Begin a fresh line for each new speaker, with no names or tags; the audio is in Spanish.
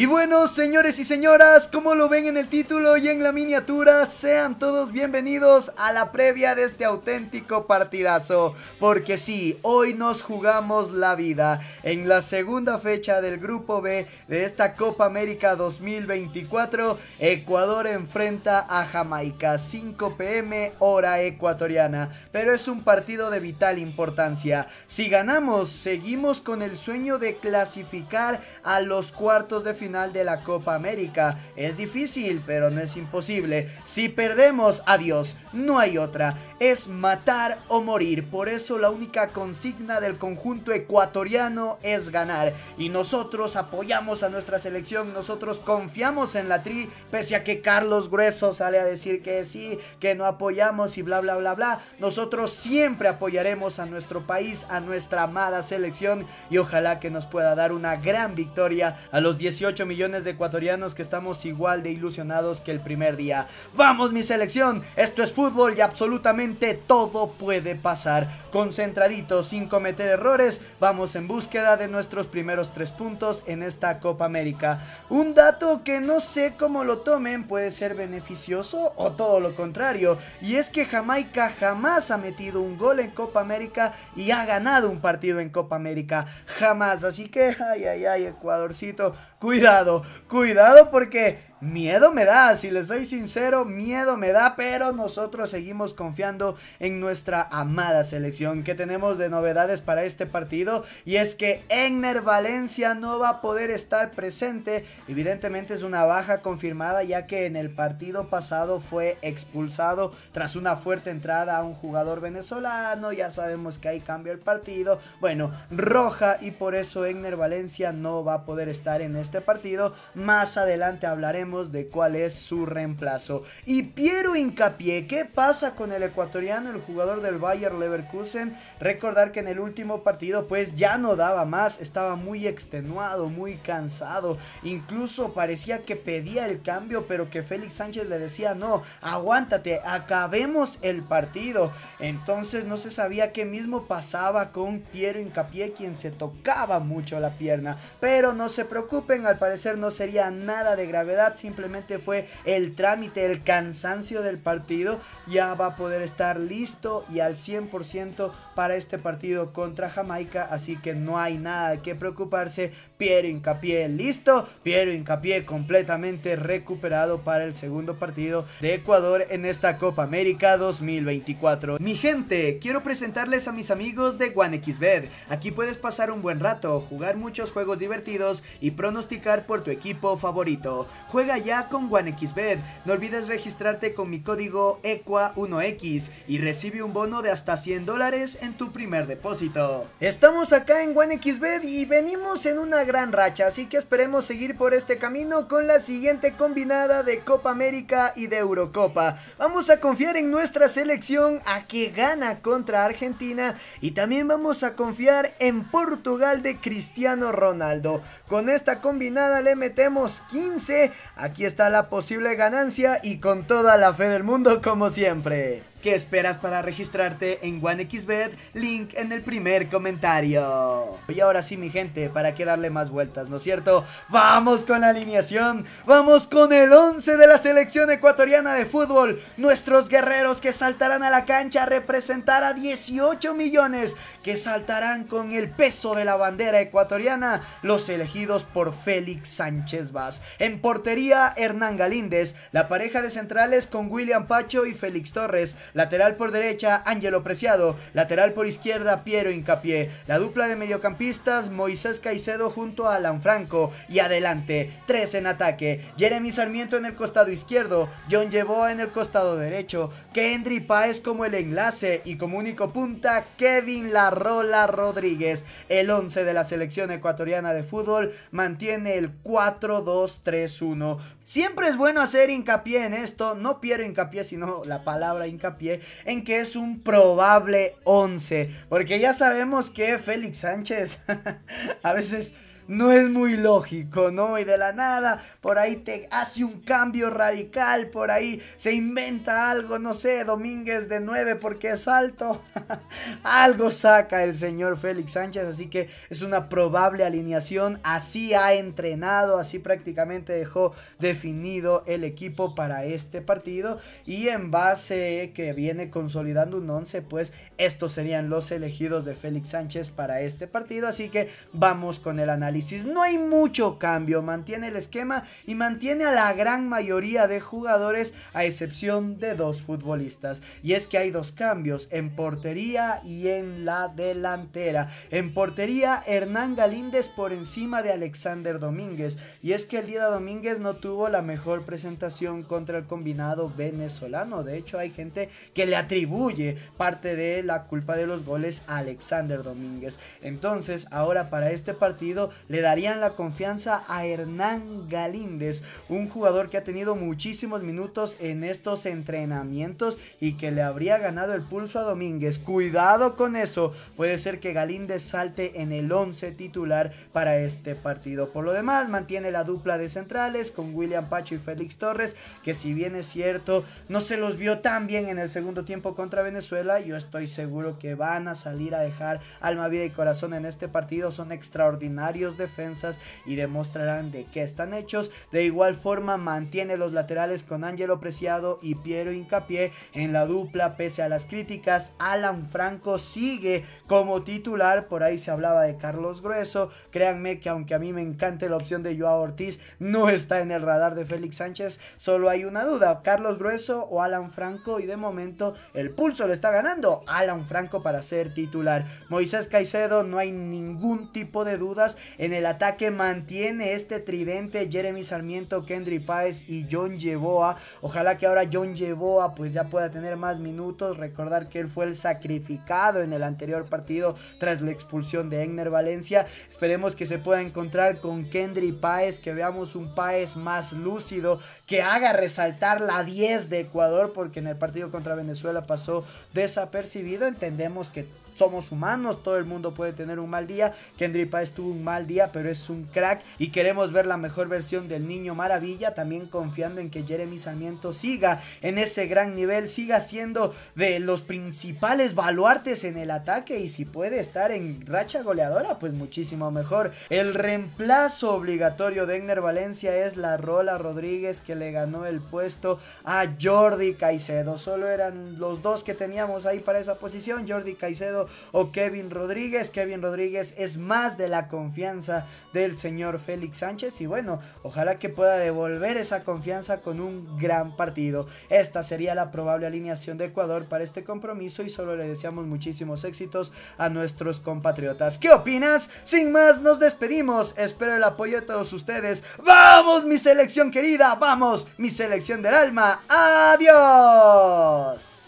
Y bueno, señores y señoras, como lo ven en el título y en la miniatura, sean todos bienvenidos a la previa de este auténtico partidazo. Porque sí, hoy nos jugamos la vida en la segunda fecha del Grupo B de esta Copa América 2024. Ecuador enfrenta a Jamaica, 5 pm hora ecuatoriana. Pero es un partido de vital importancia. Si ganamos, seguimos con el sueño de clasificar a los cuartos de final final de la Copa América. Es difícil, pero no es imposible. Si perdemos, adiós, no hay otra. Es matar o morir. Por eso la única consigna del conjunto ecuatoriano es ganar. Y nosotros apoyamos a nuestra selección, nosotros confiamos en la tri, pese a que Carlos Grueso sale a decir que sí, que no apoyamos y bla, bla, bla, bla. Nosotros siempre apoyaremos a nuestro país, a nuestra amada selección y ojalá que nos pueda dar una gran victoria a los 18 millones de ecuatorianos que estamos igual de ilusionados que el primer día. Vamos mi selección, esto es fútbol y absolutamente todo puede pasar. Concentraditos, sin cometer errores, vamos en búsqueda de nuestros primeros tres puntos en esta Copa América. Un dato que no sé cómo lo tomen puede ser beneficioso o todo lo contrario. Y es que Jamaica jamás ha metido un gol en Copa América y ha ganado un partido en Copa América. Jamás. Así que, ay, ay, ay, Ecuadorcito. Cuidado cuidado, cuidado porque Miedo me da, si les soy sincero, miedo me da, pero nosotros seguimos confiando en nuestra amada selección. ¿Qué tenemos de novedades para este partido? Y es que Egner Valencia no va a poder estar presente. Evidentemente es una baja confirmada ya que en el partido pasado fue expulsado tras una fuerte entrada a un jugador venezolano. Ya sabemos que ahí cambia el partido. Bueno, roja y por eso Egner Valencia no va a poder estar en este partido. Más adelante hablaremos de cuál es su reemplazo. Y Piero Incapié, ¿qué pasa con el ecuatoriano, el jugador del Bayer Leverkusen? Recordar que en el último partido pues ya no daba más, estaba muy extenuado, muy cansado, incluso parecía que pedía el cambio, pero que Félix Sánchez le decía, no, aguántate, acabemos el partido. Entonces no se sabía qué mismo pasaba con Piero Incapié quien se tocaba mucho la pierna, pero no se preocupen, al parecer no sería nada de gravedad, simplemente fue el trámite, el cansancio del partido. Ya va a poder estar listo y al 100% para este partido contra Jamaica, así que no hay nada que preocuparse. Piero Incapié listo, Piero Incapié completamente recuperado para el segundo partido de Ecuador en esta Copa América 2024. Mi gente, quiero presentarles a mis amigos de xbed Aquí puedes pasar un buen rato, jugar muchos juegos divertidos y pronosticar por tu equipo favorito. Juega ya con OneXBet. No olvides registrarte con mi código EQUA1X y recibe un bono de hasta 100 dólares en tu primer depósito. Estamos acá en OneXBet y venimos en una gran racha, así que esperemos seguir por este camino con la siguiente combinada de Copa América y de Eurocopa. Vamos a confiar en nuestra selección a que gana contra Argentina y también vamos a confiar en Portugal de Cristiano Ronaldo. Con esta combinada le metemos 15 Aquí está la posible ganancia y con toda la fe del mundo como siempre. ¿Qué esperas para registrarte en OneXBet? Link en el primer comentario. Y ahora sí, mi gente, ¿para qué darle más vueltas, no es cierto? Vamos con la alineación, vamos con el 11 de la selección ecuatoriana de fútbol. Nuestros guerreros que saltarán a la cancha a representar a 18 millones que saltarán con el peso de la bandera ecuatoriana, los elegidos por Félix Sánchez Vaz. En portería, Hernán Galíndez, la pareja de centrales con William Pacho y Félix Torres Lateral por derecha, Ángelo Preciado. Lateral por izquierda, Piero Incapié. La dupla de mediocampistas, Moisés Caicedo junto a Alan Franco. Y adelante, tres en ataque. Jeremy Sarmiento en el costado izquierdo. John Yeboa en el costado derecho. Kendry Páez como el enlace. Y como único punta, Kevin Larrola Rodríguez. El 11 de la selección ecuatoriana de fútbol mantiene el 4-2-3-1. Siempre es bueno hacer hincapié en esto. No Piero Incapié, sino la palabra hincapié en que es un probable 11, porque ya sabemos que Félix Sánchez a veces no es muy lógico, ¿no? Y de la nada, por ahí te hace un cambio radical, por ahí se inventa algo, no sé, Domínguez de 9 porque es alto. algo saca el señor Félix Sánchez, así que es una probable alineación. Así ha entrenado, así prácticamente dejó definido el equipo para este partido. Y en base que viene consolidando un 11, pues estos serían los elegidos de Félix Sánchez para este partido. Así que vamos con el análisis no hay mucho cambio, mantiene el esquema y mantiene a la gran mayoría de jugadores a excepción de dos futbolistas. Y es que hay dos cambios, en portería y en la delantera. En portería, Hernán Galíndez por encima de Alexander Domínguez. Y es que el día Domínguez no tuvo la mejor presentación contra el combinado venezolano. De hecho, hay gente que le atribuye parte de la culpa de los goles a Alexander Domínguez. Entonces, ahora para este partido le darían la confianza a Hernán Galíndez, un jugador que ha tenido muchísimos minutos en estos entrenamientos y que le habría ganado el pulso a Domínguez. Cuidado con eso, puede ser que Galíndez salte en el 11 titular para este partido. Por lo demás, mantiene la dupla de centrales con William Pacho y Félix Torres, que si bien es cierto, no se los vio tan bien en el segundo tiempo contra Venezuela, yo estoy seguro que van a salir a dejar alma, vida y corazón en este partido. Son extraordinarios defensas y demostrarán de qué están hechos. De igual forma mantiene los laterales con Ángelo Preciado y Piero Incapié en la dupla pese a las críticas. Alan Franco sigue como titular, por ahí se hablaba de Carlos Grueso. Créanme que aunque a mí me encante la opción de Joao Ortiz, no está en el radar de Félix Sánchez. Solo hay una duda, Carlos Grueso o Alan Franco y de momento el pulso lo está ganando Alan Franco para ser titular. Moisés Caicedo no hay ningún tipo de dudas. En el ataque mantiene este tridente Jeremy Sarmiento, Kendry Páez y John Yeboa. Ojalá que ahora John Yeboa pues ya pueda tener más minutos. Recordar que él fue el sacrificado en el anterior partido tras la expulsión de Egner Valencia. Esperemos que se pueda encontrar con Kendry Páez, que veamos un Páez más lúcido, que haga resaltar la 10 de Ecuador, porque en el partido contra Venezuela pasó desapercibido. Entendemos que somos humanos, todo el mundo puede tener un mal día. Kendrick Paz tuvo un mal día, pero es un crack y queremos ver la mejor versión del niño maravilla, también confiando en que Jeremy Sarmiento siga en ese gran nivel, siga siendo de los principales baluartes en el ataque y si puede estar en racha goleadora, pues muchísimo mejor. El reemplazo obligatorio de Egner Valencia es la Rola Rodríguez que le ganó el puesto a Jordi Caicedo. Solo eran los dos que teníamos ahí para esa posición, Jordi Caicedo o Kevin Rodríguez. Kevin Rodríguez es más de la confianza del señor Félix Sánchez y bueno, ojalá que pueda devolver esa confianza con un gran partido. Esta sería la probable alineación de Ecuador para este compromiso y solo le deseamos muchísimos éxitos a nuestros compatriotas. ¿Qué opinas? Sin más, nos despedimos. Espero el apoyo de todos ustedes. ¡Vamos, mi selección querida! ¡Vamos, mi selección del alma! ¡Adiós!